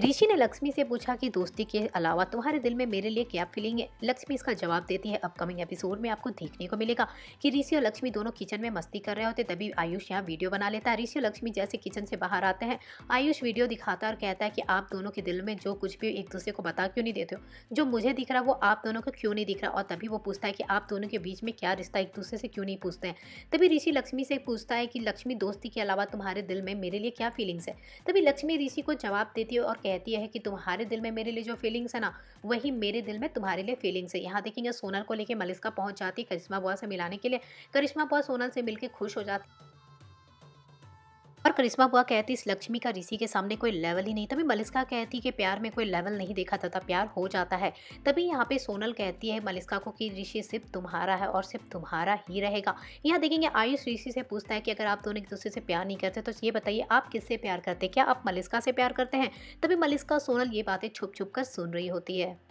ऋषि ने लक्ष्मी से पूछा कि दोस्ती के अलावा तुम्हारे दिल में मेरे लिए क्या फीलिंग है लक्ष्मी इसका जवाब देती है अपकमिंग एपिसोड में आपको देखने को मिलेगा कि ऋषि और लक्ष्मी दोनों किचन में मस्ती कर रहे होते तभी आयुष यहाँ वीडियो बना लेता है ऋषि और लक्ष्मी जैसे किचन से बाहर आते हैं आयुष वीडियो दिखाता है और कहता है कि आप दोनों के दिल में जो कुछ भी एक दूसरे को बता क्यों नहीं देते हो जो मुझे दिख रहा वो आप दोनों को क्यों नहीं दिख रहा और तभी वो पूछता है कि आप दोनों के बीच में क्या रिश्ता एक दूसरे से क्यों नहीं पूछते हैं तभी ऋषि लक्ष्मी से पूछता है कि लक्ष्मी दोस्ती के अलावा तुम्हारे दिल में मेरे लिए क्या फीलिंग्स है तभी लक्ष्मी ऋषि को जवाब देती है और कहती है कि तुम्हारे दिल में मेरे लिए जो फीलिंग्स है ना वही मेरे दिल में तुम्हारे लिए फीलिंग्स है यहाँ देखेंगे सोनल को लेकर मलिस्का पहुँच जाती करिश्मा बुआ से मिलाने के लिए करिश्मा बुआ सोनल से मिलकर खुश हो जाती और करिश्मा बुआ कहती इस लक्ष्मी का ऋषि के सामने कोई लेवल ही नहीं तभी मलिस्का कहती कि प्यार में कोई लेवल नहीं देखा जाता प्यार हो जाता है तभी यहाँ पे सोनल कहती है मलिस्का को कि ऋषि सिर्फ तुम्हारा है और सिर्फ तुम्हारा ही रहेगा यहाँ देखेंगे आयुष ऋषि से पूछता है कि अगर आप दोनों एक दूसरे से प्यार नहीं करते तो ये बताइए आप किससे प्यार करते क्या आप मलिस्का से प्यार करते हैं तभी मलिस्का सोनल ये बातें छुप छुप कर सुन रही होती है